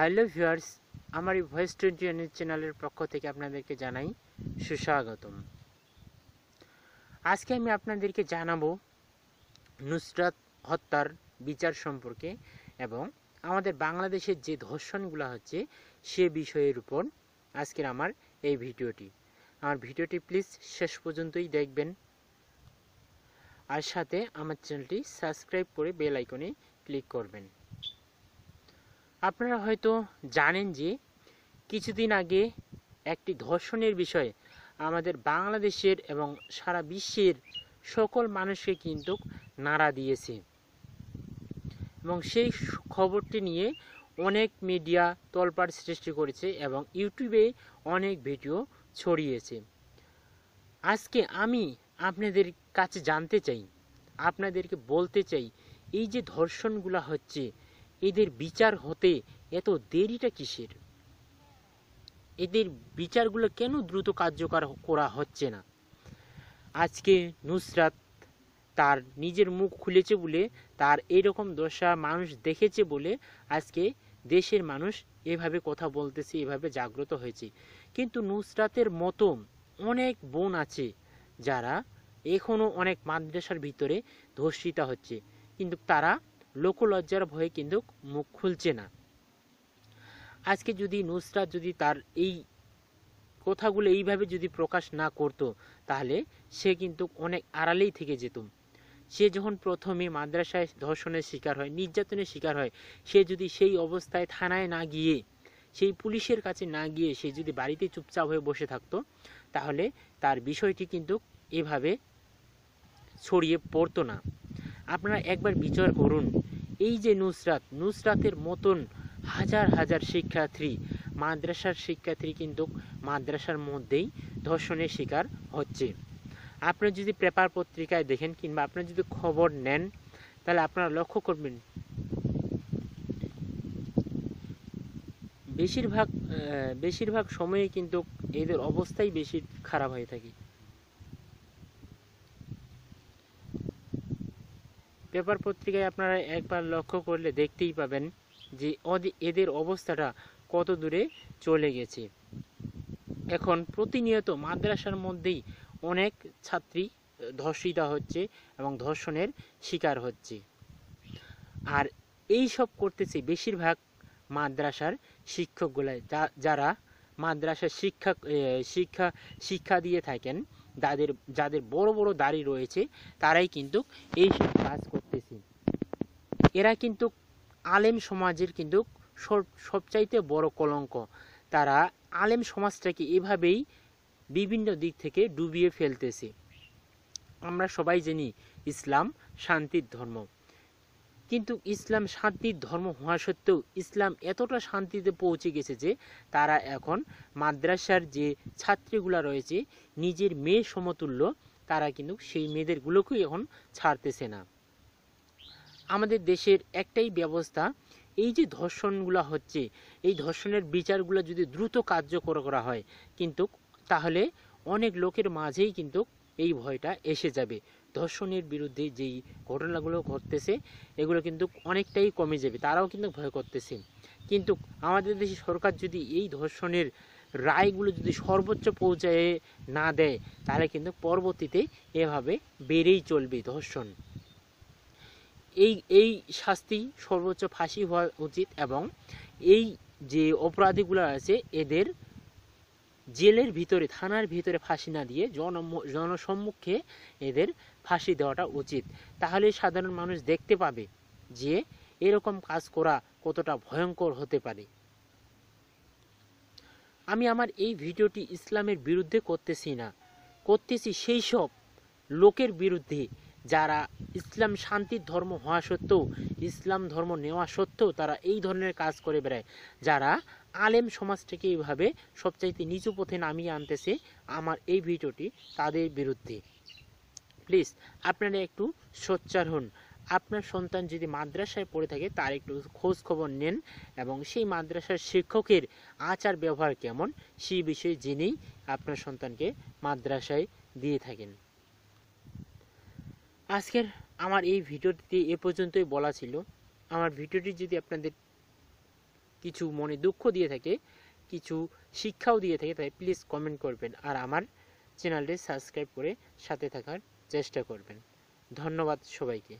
hello viewers আমার এই voice twenty news চ্যানেলের পক্ষ থেকে আপনাদেরকে জানাই সুস্বাগতম আজকে আমি আপনাদেরকে জানাবো নুসরাত হত্যার বিচার সম্পর্কে এবং আমাদের বাংলাদেশের যে ধর্ষণগুলো হচ্ছে সে বিষয়ের উপর আজকের আমার এই ভিডিওটি আমার ভিডিওটি প্লিজ শেষ পর্যন্তই দেখবেন আর সাথে আমার চ্যানেলটি সাবস্ক্রাইব করে বেল আইকনে ক্লিক করবেন আপনারা হয়তো জানেন যে কিছুদিন আগে একটি ধর্ষণের বিষয়ে আমাদের বাংলাদেশের এবং সারা বিশ্বের সকল মানুষকে কিন্তু নাড়া দিয়েছে এবং সেই খবরটি নিয়ে অনেক মিডিয়া তলপাট সৃষ্টি করেছে এবং ইউটিউবে অনেক ভিডিও ছড়িয়েছে আজকে আমি আপনাদের কাছে জানতে চাই আপনাদেরকে বলতে চাই এই যে ধর্ষণগুলো হচ্ছে এদের বিচার হতে এত দেরিটা কিসের এদের বিচারগুলো কেন দ্রুত কার্যকর করা হচ্ছে না আজকে নুসরাত তার নিজের মুখ খুলেছে বলে তার এরকম দশা মানুষ দেখেছে বলে আজকে দেশের মানুষ এভাবে কথা বলতেছে এভাবে জাগ্রত হয়েছে কিন্তু নুসরাতের মতো অনেক বোন আছে যারা এখনও অনেক মাদ্রাসার ভিতরে ধর্ষিতা হচ্ছে কিন্তু তারা লোকলজ্জার ভয়ে কিন্তু মুখ খুলছে না আজকে যদি নুসরাত যদি তার এই কথাগুলো এইভাবে যদি প্রকাশ না করত তাহলে সে কিন্তু অনেক আড়ালেই থেকে যেত সে যখন প্রথমে মাদ্রাসায় ধর্ষণের শিকার হয় নির্যাতনের শিকার হয় সে যদি সেই অবস্থায় থানায় না গিয়ে সেই পুলিশের কাছে না গিয়ে সে যদি বাড়িতে চুপচাপ হয়ে বসে থাকতো তাহলে তার বিষয়টি কিন্তু এভাবে ছড়িয়ে পড়তো না আপনারা একবার বিচার করুন এই যে নুসরাত নুসরাতের মতন হাজার হাজার শিক্ষার্থী মাদ্রাসার শিক্ষার্থী কিন্তু মাদ্রাসার মধ্যেই ধর্ষণের শিকার হচ্ছে আপনি যদি পেপার পত্রিকায় দেখেন কিংবা আপনি যদি খবর নেন তাহলে আপনারা লক্ষ্য করবেন বেশিরভাগ বেশিরভাগ সময়ে কিন্তু এদের অবস্থাই বেশি খারাপ হয়ে থাকে পেপার পত্রিকায় আপনারা একবার লক্ষ্য করলে দেখতেই পাবেন যে এদের অবস্থাটা কত দূরে চলে গেছে এখন প্রতিনিয়ত মাদ্রাসার মধ্যেই অনেক ছাত্রী ধর্ষিতা হচ্ছে এবং ধর্ষণের শিকার হচ্ছে আর এই সব করতেছে বেশিরভাগ মাদ্রাসার শিক্ষকগুলাই যারা মাদ্রাসার শিক্ষা শিক্ষা শিক্ষা দিয়ে থাকেন যাদের যাদের বড় বড় দাড়ি রয়েছে তারাই কিন্তু এই সব কাজ করতেছে এরা কিন্তু আলেম সমাজের কিন্তু সবচাইতে বড় কলঙ্ক তারা আলেম সমাজটাকে এভাবেই বিভিন্ন দিক থেকে ডুবিয়ে ফেলতেছে আমরা সবাই জানি ইসলাম শান্তির ধর্ম কিন্তু ইসলাম শান্তির ধর্ম হওয়া সত্ত্বেও ইসলাম এতটা শান্তিতে পৌঁছে গেছে যে তারা এখন মাদ্রাসার যে ছাত্রীগুলা রয়েছে নিজের মেয়ে সমতুল্য তারা কিন্তু সেই মেয়েদেরগুলোকেই এখন ছাড়তেছে না আমাদের দেশের একটাই ব্যবস্থা এই যে ধর্ষণগুলো হচ্ছে এই ধর্ষণের বিচারগুলো যদি দ্রুত কার্যকর করা হয় কিন্তু তাহলে অনেক লোকের মাঝেই কিন্তু এই ভয়টা এসে যাবে ধর্ষণের বিরুদ্ধে যেই ঘটনাগুলো ঘটতেছে এগুলো কিন্তু অনেকটাই কমে যাবে তারাও কিন্তু ভয় করতেছে কিন্তু আমাদের দেশে সরকার যদি এই ধর্ষণের রায়গুলো যদি সর্বোচ্চ পর্যায়ে না দেয় তাহলে কিন্তু পরবর্তীতে এভাবে বেড়েই চলবে ধর্ষণ এই এই শাস্তি সর্বোচ্চ ফাঁসি হওয়া উচিত এবং এই যে অপরাধীগুলো আছে এদের জেলের ভিতরে থানার ভিতরে ফাঁসি না দিয়ে জন জনসম্মুখে এদের ফাঁসি দেওয়াটা উচিত তাহলে সাধারণ মানুষ দেখতে পাবে যে এরকম কাজ করা কতটা ভয়ঙ্কর হতে পারে আমি আমার এই ভিডিওটি ইসলামের বিরুদ্ধে করতেছি না করতেছি সেই সব লোকের বিরুদ্ধে যারা ইসলাম শান্তির ধর্ম হওয়া সত্ত্বেও ইসলাম ধর্ম নেওয়া সত্ত্বেও তারা এই ধরনের কাজ করে বেড়ায় যারা আলেম সমাজটাকে এইভাবে সবচাইতে নিচু পথে নামিয়ে আনতেছে আমার এই ভিডিওটি তাদের বিরুদ্ধে প্লিজ আপনারা একটু সোচ্চার হন আপনার সন্তান যদি মাদ্রাসায় পড়ে থাকে তার একটু খোঁজ খবর নেন এবং সেই মাদ্রাসার শিক্ষকের আচার ব্যবহার কেমন সেই বিষয়ে জেনেই আপনার সন্তানকে মাদ্রাসায় দিয়ে থাকেন আজকের আমার এই ভিডিওটি এ পর্যন্তই বলা ছিল আমার ভিডিওটি যদি আপনাদের কিছু মনে দুঃখ দিয়ে থাকে কিছু শিক্ষাও দিয়ে থাকে তাই প্লিজ কমেন্ট করবেন আর আমার চ্যানেলটি সাবস্ক্রাইব করে সাথে থাকার চেষ্টা করবেন ধন্যবাদ সবাইকে